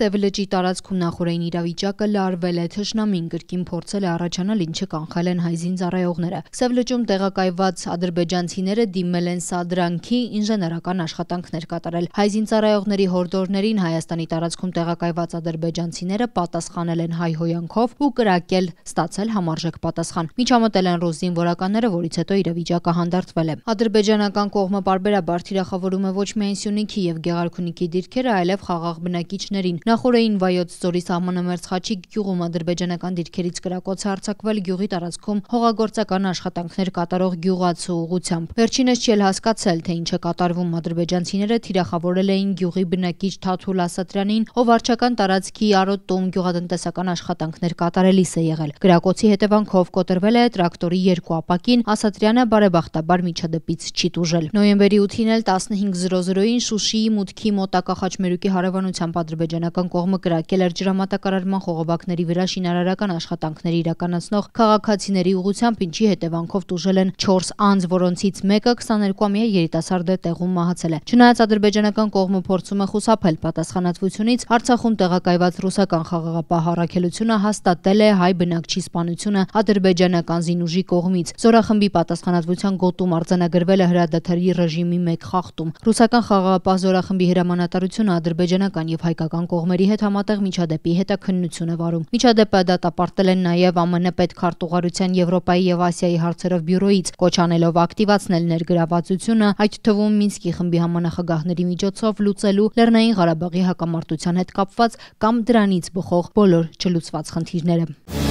Սև լճի տարածքում նախորդային իրավիճակը լարվել է, թշնամին կրկին փորձել է առաջանալ, ինչը կանխել են հայ զինծառայողները։ Սև լճում տեղակայված ադրբեջանցիները դիմել են Սադրանքի, ինժեներական աշխատանքներ կատարել։ Հայ զինծառայողների հորդորներին Հայաստանի տարածքում տեղակայված ադրբեջանցիները պատասխանել են հայհոյանքով ու կրակել, ստացել համարժեք պատասխան։ Միջամտել են ռուս զինվորականները, որից հետո իրավիճակը հանդարտվել է։ Ադրբեջանական կողմը բարբերաբար թիրախավորում է ոչ միայն Սյունիքի եւ Գեղարքունիքի դիրքերը, այլև խաղաղ բնակիչներին։ Նախորդին Վայոց ձորի սահմանամերձ Խաչի գյուղում ադրբեջանական դիրքերից կրակոց է արձակվել գյուղի տարածքում հողագործական աշխատանքներ կատարող գյուղացու ուղությամբ։ Վերջինս չի էլ հասկացել, թե ինչ է կատարվում ադրբեջանցիները թիրախավորել էին գյուղի բնակիչ Թաթուլ Ասատրյանին, ով արչական տարածքի Արոտում գյուղատնտեսական աշխատանքներ կատարելիս է եղել։ Կրակոցի հետևանքով կոտրվել է տրակտորի երկու ապակին, Ասատրյանը բարեբախտաբար միջադեպից չի տուժել։ Նոյեմբերի 8-ին էլ 15:00-ին Շուշիի մուտքի մոտակա խաչմերուկի հարևանությամբ ադրբեջանական Հայկական կողմը կրակել էր ջրամատակարարման խողովակների վրա շինարարական աշխատանքների իրականացնող քաղաքացիների ուղությամբ, ինչի հետևանքով տուժել են 4 անձ, որոնցից մեկը 22-ամյա երիտասարդ է տեղում մահացել է։ Չնայած ադրբեջանական կողմը փորձում է խուսափել պատասխանատվությունից, Արցախում տեղակայված ռուսական խաղաղապահ առաքելությունը հաստատել է հայ բնակչի սպանությունը ադրբեջանական զինուժի կողմից։ Զորախմբի պատասխանատվության գոտում արձանագրվել է հրադադարի ռեժիմի մեկ խախտում։ Ռուսական խաղաղապահ զորախմբի հրամանատարությունը ադրբեջանական եւ հայկական կողմ կողմերի հետ համատեղ միջադեպի հետաքննություն է վարում։ Միջադեպը դատապարտել են նաև ԱՄՆ պետքարտուղարության Եվրոպայի եւ Ասիայի հարցերով բյուրոից, կոչանելով ակտիվացնել ներգրավվածությունը, այդ թվում Մինսկի խմբի համանախագահների միջոցով լուծելու Լեռնային Ղարաբաղի հակամարտության հետ կապված կամ դրանից բխող բոլոր չլուծված խնդիրները։